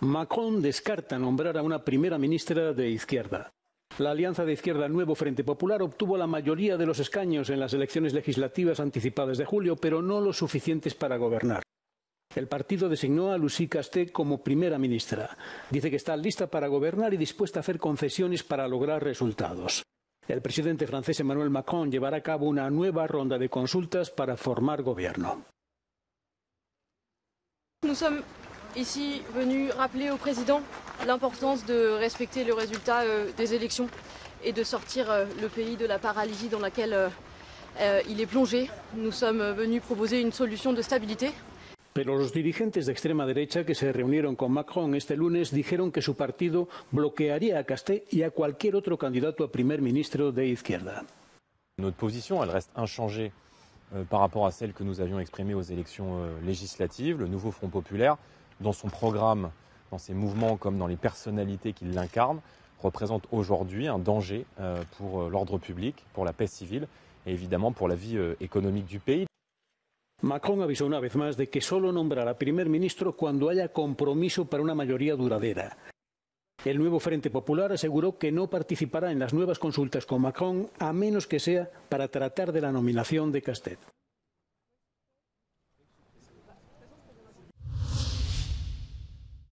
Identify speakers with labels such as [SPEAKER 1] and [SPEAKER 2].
[SPEAKER 1] Macron descarta nombrar a una primera ministra de izquierda. La alianza de izquierda Nuevo Frente Popular obtuvo la mayoría de los escaños en las elecciones legislativas anticipadas de julio, pero no los suficientes para gobernar. El partido designó a Lucie Casté como primera ministra. Dice que está lista para gobernar y dispuesta a hacer concesiones para lograr resultados. El presidente francés Emmanuel Macron llevará a cabo una nueva ronda de consultas para formar gobierno.
[SPEAKER 2] ici venu rappeler au président l'importance de respecter le résultat euh, des élections et de sortir euh, le pays de la paralysie dans laquelle euh, il est plongé. Nous sommes venus proposer une solution de stabilité
[SPEAKER 1] Pero los dirigentes de extrema derecha se reunieron con Macron este lunes dijeron que su partido bloquearía a Castex y a cualquier otro candidato a primer ministro de izquierda.
[SPEAKER 3] Notre position, elle reste inchangée par rapport à celle que nous avions exprimée aux élections législatives. Le nouveau Front populaire dans son programme, dans ses mouvements comme dans les personnalités qui l'incarnent, représente aujourd'hui un danger euh, pour euh, l'ordre public, pour la paix civile et évidemment pour la vie euh, économique
[SPEAKER 1] du pays. Macron avisó una vez más de que solo nombrará primer ministro cuando haya compromiso para una mayoría duradera. El nuevo Frente Popular aseguró que no participará en las nuevas consultas con Macron a menos que sea para tratar de la nominación de Castet.